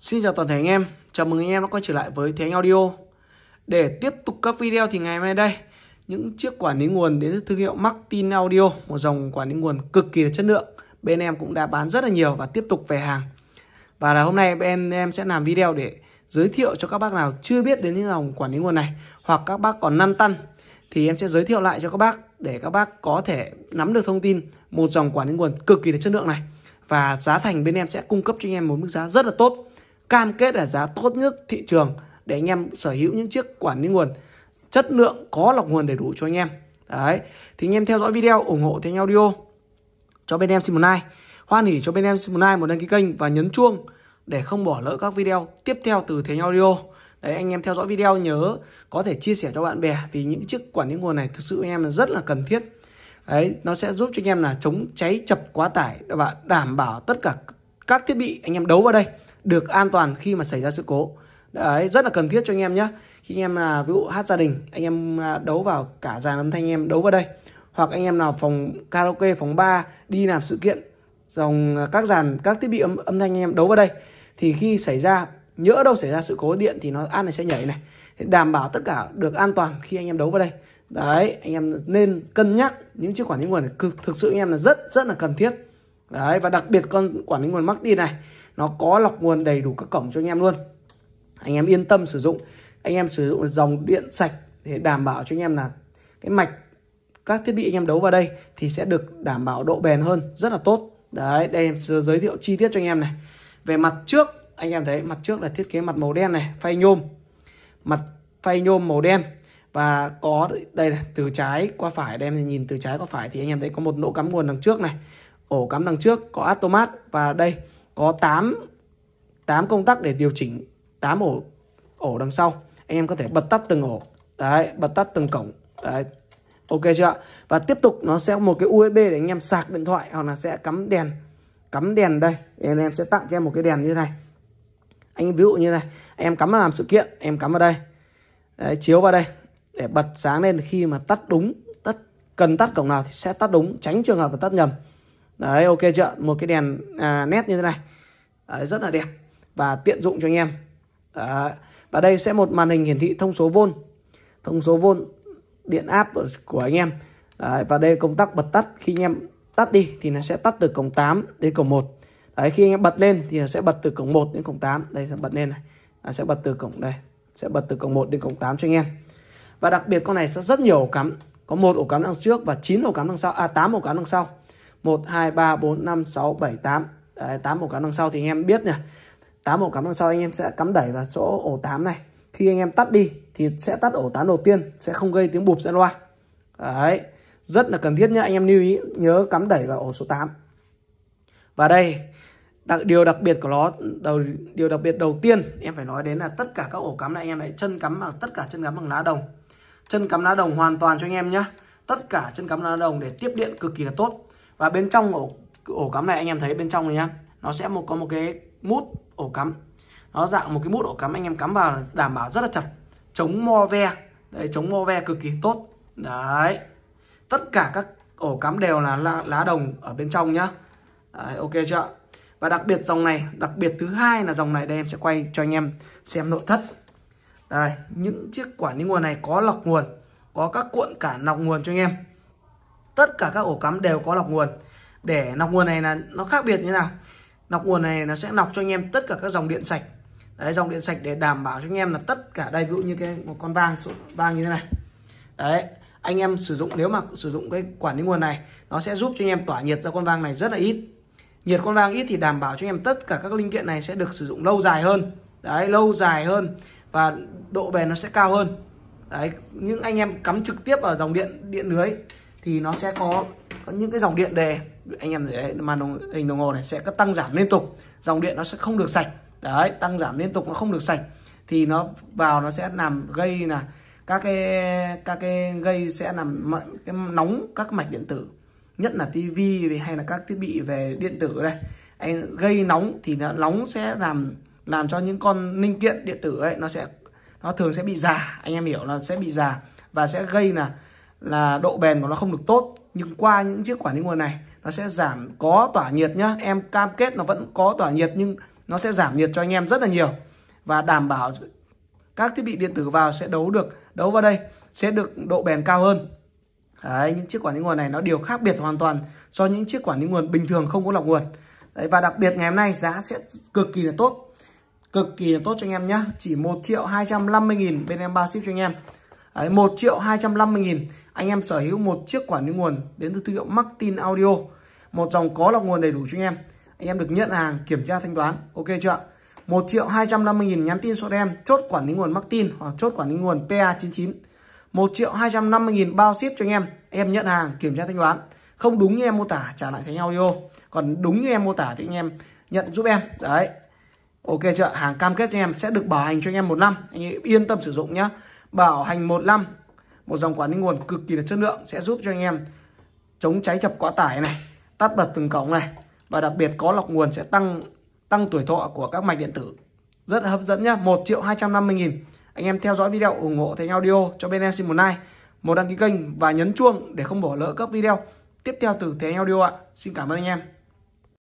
Xin chào toàn thể anh em, chào mừng anh em đã quay trở lại với Thế Anh Audio Để tiếp tục các video thì ngày hôm nay đây Những chiếc quản lý nguồn đến từ thương hiệu Martin Audio Một dòng quản lý nguồn cực kỳ là chất lượng Bên em cũng đã bán rất là nhiều và tiếp tục về hàng Và là hôm nay bên em sẽ làm video để giới thiệu cho các bác nào chưa biết đến những dòng quản lý nguồn này Hoặc các bác còn lăn tăn Thì em sẽ giới thiệu lại cho các bác để các bác có thể nắm được thông tin Một dòng quản lý nguồn cực kỳ là chất lượng này Và giá thành bên em sẽ cung cấp cho anh em một mức giá rất là tốt cam kết là giá tốt nhất thị trường để anh em sở hữu những chiếc quản lý nguồn chất lượng có lọc nguồn đầy đủ cho anh em đấy thì anh em theo dõi video ủng hộ nhau audio cho bên em xin một like hoan hỉ cho bên em xin một like một đăng ký kênh và nhấn chuông để không bỏ lỡ các video tiếp theo từ thế audio đấy anh em theo dõi video nhớ có thể chia sẻ cho bạn bè vì những chiếc quản lý nguồn này thực sự anh em là rất là cần thiết đấy nó sẽ giúp cho anh em là chống cháy chập quá tải và đảm bảo tất cả các thiết bị anh em đấu vào đây được an toàn khi mà xảy ra sự cố đấy rất là cần thiết cho anh em nhé khi anh em là ví dụ hát gia đình anh em à, đấu vào cả dàn âm thanh anh em đấu vào đây hoặc anh em nào phòng karaoke phòng bar đi làm sự kiện dòng à, các dàn các thiết bị âm, âm thanh anh em đấu vào đây thì khi xảy ra nhỡ đâu xảy ra sự cố điện thì nó an này sẽ nhảy này để đảm bảo tất cả được an toàn khi anh em đấu vào đây đấy anh em nên cân nhắc những chiếc quản lý nguồn này thực sự anh em là rất rất là cần thiết đấy và đặc biệt con quản lý nguồn mắc tin này nó có lọc nguồn đầy đủ các cổng cho anh em luôn anh em yên tâm sử dụng anh em sử dụng dòng điện sạch để đảm bảo cho anh em là cái mạch các thiết bị anh em đấu vào đây thì sẽ được đảm bảo độ bền hơn rất là tốt đấy đây em sẽ giới thiệu chi tiết cho anh em này về mặt trước anh em thấy mặt trước là thiết kế mặt màu đen này phay nhôm mặt phay nhôm màu đen và có đây này từ trái qua phải đây em nhìn từ trái qua phải thì anh em thấy có một nỗ cắm nguồn đằng trước này ổ cắm đằng trước có automat và đây có 8 8 công tắc để điều chỉnh 8 ổ ổ đằng sau anh em có thể bật tắt từng ổ đấy bật tắt từng cổng đấy ok chưa và tiếp tục nó sẽ có một cái USB để anh em sạc điện thoại hoặc là sẽ cắm đèn cắm đèn đây anh em sẽ tặng cho em một cái đèn như thế này anh ví dụ như này em cắm vào làm sự kiện em cắm vào đây đấy, chiếu vào đây để bật sáng lên khi mà tắt đúng tắt cần tắt cổng nào thì sẽ tắt đúng tránh trường hợp là tắt nhầm đấy ok chưa một cái đèn à, nét như thế này đấy, rất là đẹp và tiện dụng cho anh em đấy. và đây sẽ một màn hình hiển thị thông số vôn thông số vôn điện áp của anh em đấy, và đây công tắc bật tắt khi anh em tắt đi thì nó sẽ tắt từ cổng 8 đến cổng 1 đấy khi anh em bật lên thì nó sẽ bật từ cổng 1 đến cổng 8 đây sẽ bật lên này nó sẽ bật từ cổng đây sẽ bật từ cổng 1 đến cổng 8 cho anh em và đặc biệt con này sẽ rất nhiều ổ cắm có một ổ cắm đằng trước và 9 ổ cắm đằng sau à 8 ổ cắm đằng sau 1 2 3 4 5 6 7 8 Đấy, 8 ổ cắm đằng sau thì anh em biết nhỉ 8 ổ cắm đằng sau anh em sẽ cắm đẩy vào chỗ ổ 8 này khi anh em tắt đi thì sẽ tắt ổ 8 đầu tiên sẽ không gây tiếng bụp ra loa đấy rất là cần thiết nhá anh em lưu ý nhớ cắm đẩy vào ổ số 8 và đây đặc, điều đặc biệt của nó đầu điều đặc biệt đầu tiên em phải nói đến là tất cả các ổ cắm này anh em lại chân cắm bằng tất cả chân cắm bằng lá đồng chân cắm lá đồng hoàn toàn cho anh em nhá tất cả chân cắm lá đồng để tiếp điện cực kỳ là tốt và bên trong ổ ổ cắm này anh em thấy bên trong này nhá nó sẽ một có một cái mút ổ cắm nó dạng một cái mút ổ cắm anh em cắm vào đảm bảo rất là chặt chống mo ve đấy chống mo ve cực kỳ tốt đấy tất cả các ổ cắm đều là lá, lá đồng ở bên trong nhá đấy, ok chưa và đặc biệt dòng này đặc biệt thứ hai là dòng này đây em sẽ quay cho anh em xem nội thất đây những chiếc quản lý nguồn này có lọc nguồn có các cuộn cả lọc nguồn cho anh em tất cả các ổ cắm đều có lọc nguồn để lọc nguồn này là nó khác biệt như nào lọc nguồn này nó sẽ lọc cho anh em tất cả các dòng điện sạch đấy dòng điện sạch để đảm bảo cho anh em là tất cả đây ví dụ như cái một con vang vang như thế này đấy anh em sử dụng nếu mà sử dụng cái quản lý nguồn này nó sẽ giúp cho anh em tỏa nhiệt ra con vang này rất là ít nhiệt con vang ít thì đảm bảo cho anh em tất cả các linh kiện này sẽ được sử dụng lâu dài hơn đấy lâu dài hơn và độ bền nó sẽ cao hơn đấy những anh em cắm trực tiếp ở dòng điện điện lưới thì nó sẽ có, có những cái dòng điện đề anh em thấy mà đồng, hình đồng hồ này sẽ có tăng giảm liên tục dòng điện nó sẽ không được sạch đấy tăng giảm liên tục nó không được sạch thì nó vào nó sẽ làm gây là các cái các cái gây sẽ làm cái nóng các mạch điện tử nhất là tivi hay là các thiết bị về điện tử đây anh gây nóng thì nó nóng sẽ làm làm cho những con linh kiện điện tử ấy nó sẽ nó thường sẽ bị già anh em hiểu là sẽ bị già và sẽ gây là là độ bền của nó không được tốt nhưng qua những chiếc quản lý nguồn này nó sẽ giảm có tỏa nhiệt nhá em cam kết nó vẫn có tỏa nhiệt nhưng nó sẽ giảm nhiệt cho anh em rất là nhiều và đảm bảo các thiết bị điện tử vào sẽ đấu được đấu vào đây sẽ được độ bền cao hơn Đấy, những chiếc quản lý nguồn này nó điều khác biệt hoàn toàn so với những chiếc quản lý nguồn bình thường không có lọc nguồn Đấy, và đặc biệt ngày hôm nay giá sẽ cực kỳ là tốt cực kỳ là tốt cho anh em nhá chỉ 1 triệu 250 nghìn bên em bao ship cho anh em Đấy, 1 triệu 250 nghìn anh em sở hữu một chiếc quản lý nguồn đến từ thương hiệu Martin Audio một dòng có lọc nguồn đầy đủ cho anh em anh em được nhận hàng kiểm tra thanh toán ok chưa 1 triệu 250 nghìn nhắn tin số em chốt quản lý nguồn Martin hoặc chốt quản lý nguồn PA99 1 triệu 250 nghìn bao ship cho anh em em nhận hàng kiểm tra thanh toán không đúng như em mô tả trả lại thánh audio còn đúng như em mô tả thì anh em nhận giúp em đấy ok chưa hàng cam kết cho anh em sẽ được bảo hành cho anh em một năm anh em yên tâm sử dụng nhé Bảo hành 1 năm Một dòng quản lý nguồn cực kỳ là chất lượng Sẽ giúp cho anh em chống cháy chập quá tải này Tắt bật từng cổng này Và đặc biệt có lọc nguồn sẽ tăng tăng tuổi thọ của các mạch điện tử Rất là hấp dẫn nhá 1 triệu 250 nghìn Anh em theo dõi video ủng hộ Thành Audio cho bên em xin một like Một đăng ký kênh và nhấn chuông để không bỏ lỡ các video tiếp theo từ Thế Anh Audio ạ. Xin cảm ơn anh em.